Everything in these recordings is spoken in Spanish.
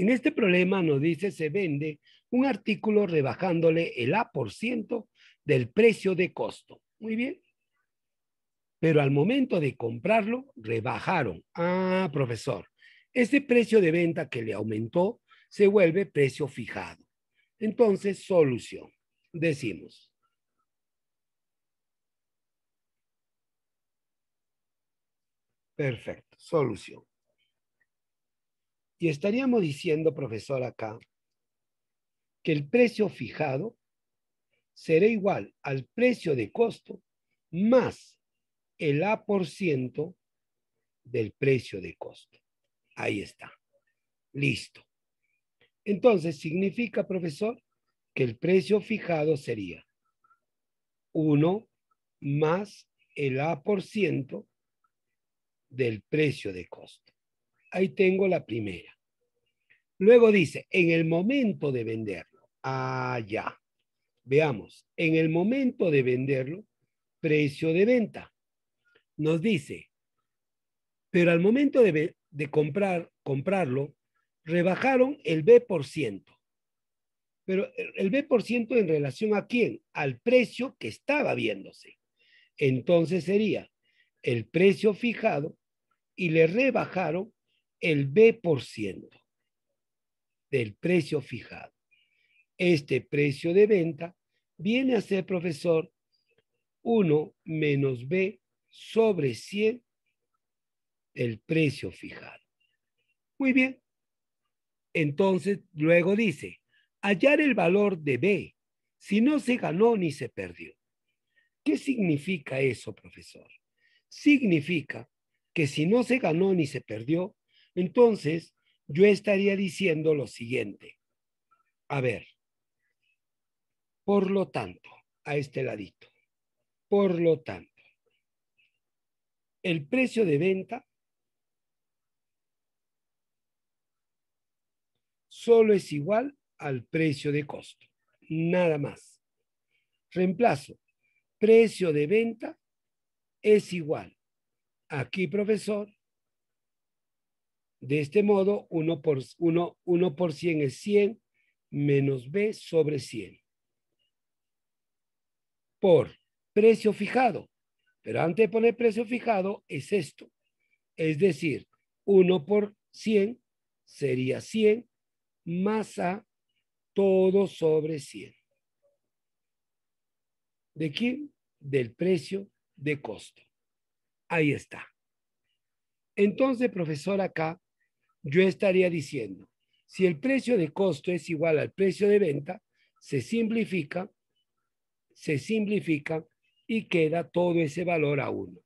En este problema nos dice se vende un artículo rebajándole el A por ciento del precio de costo. Muy bien. Pero al momento de comprarlo, rebajaron. Ah, profesor, ese precio de venta que le aumentó se vuelve precio fijado. Entonces, solución. Decimos, Perfecto, solución. Y estaríamos diciendo, profesor, acá, que el precio fijado será igual al precio de costo más el A por ciento del precio de costo. Ahí está. Listo. Entonces, significa, profesor, que el precio fijado sería 1 más el A por ciento del precio de costo. Ahí tengo la primera. Luego dice, en el momento de venderlo. Ah, ya. Veamos, en el momento de venderlo, precio de venta. Nos dice, pero al momento de, de comprar, comprarlo, rebajaron el B por ciento. Pero el B por ciento en relación a quién? Al precio que estaba viéndose. Entonces sería el precio fijado y le rebajaron el B% por ciento del precio fijado. Este precio de venta viene a ser, profesor, 1 menos B sobre 100 el precio fijado. Muy bien. Entonces, luego dice, hallar el valor de B si no se ganó ni se perdió. ¿Qué significa eso, profesor? Significa que si no se ganó ni se perdió, entonces, yo estaría diciendo lo siguiente. A ver, por lo tanto, a este ladito, por lo tanto, el precio de venta solo es igual al precio de costo, nada más. Reemplazo, precio de venta es igual. Aquí, profesor, de este modo, 1 por, 1, 100 es 100 menos B sobre 100. Por precio fijado. Pero antes de poner precio fijado es esto. Es decir, 1 por 100 sería 100 más A todo sobre 100. ¿De quién? Del precio de costo. Ahí está. Entonces, profesor, acá yo estaría diciendo, si el precio de costo es igual al precio de venta, se simplifica, se simplifica y queda todo ese valor a uno.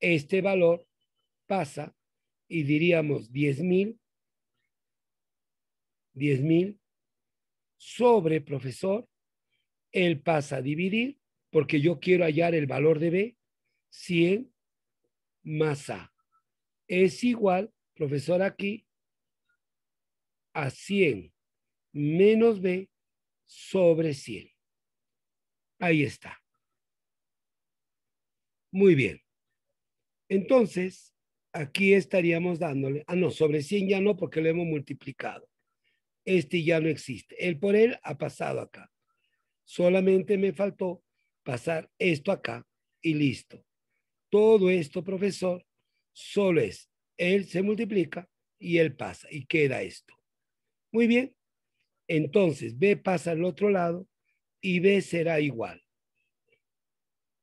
Este valor pasa y diríamos 10 mil, 10 mil sobre profesor, él pasa a dividir porque yo quiero hallar el valor de B, 100 más A es igual profesor aquí, a 100 menos B sobre 100. Ahí está. Muy bien. Entonces, aquí estaríamos dándole, ah no, sobre 100 ya no porque lo hemos multiplicado. Este ya no existe. El por él ha pasado acá. Solamente me faltó pasar esto acá y listo. Todo esto, profesor, solo es él se multiplica y él pasa y queda esto. Muy bien, entonces B pasa al otro lado y B será igual.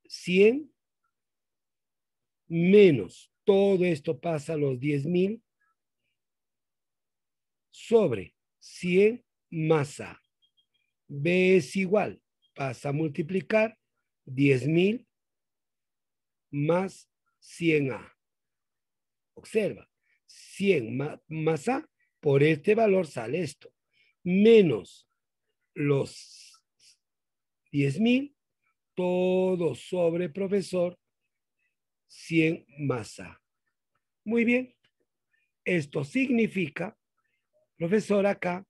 100 menos todo esto pasa a los 10.000 sobre 100 más A. B es igual, pasa a multiplicar 10.000 más 100A. Observa, 100 más, A, por este valor sale esto, menos los 10.000, todo sobre profesor, 100 más A. Muy bien, esto significa, profesor, acá,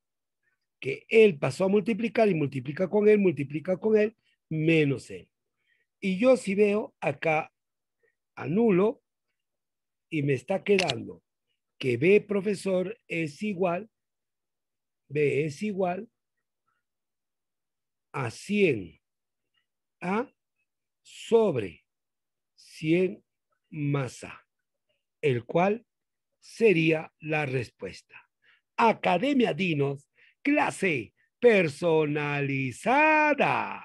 que él pasó a multiplicar y multiplica con él, multiplica con él, menos él. Y yo si veo acá, anulo y me está quedando que B, profesor, es igual, B es igual a 100 A sobre 100 más A, el cual sería la respuesta. Academia Dinos, clase personalizada.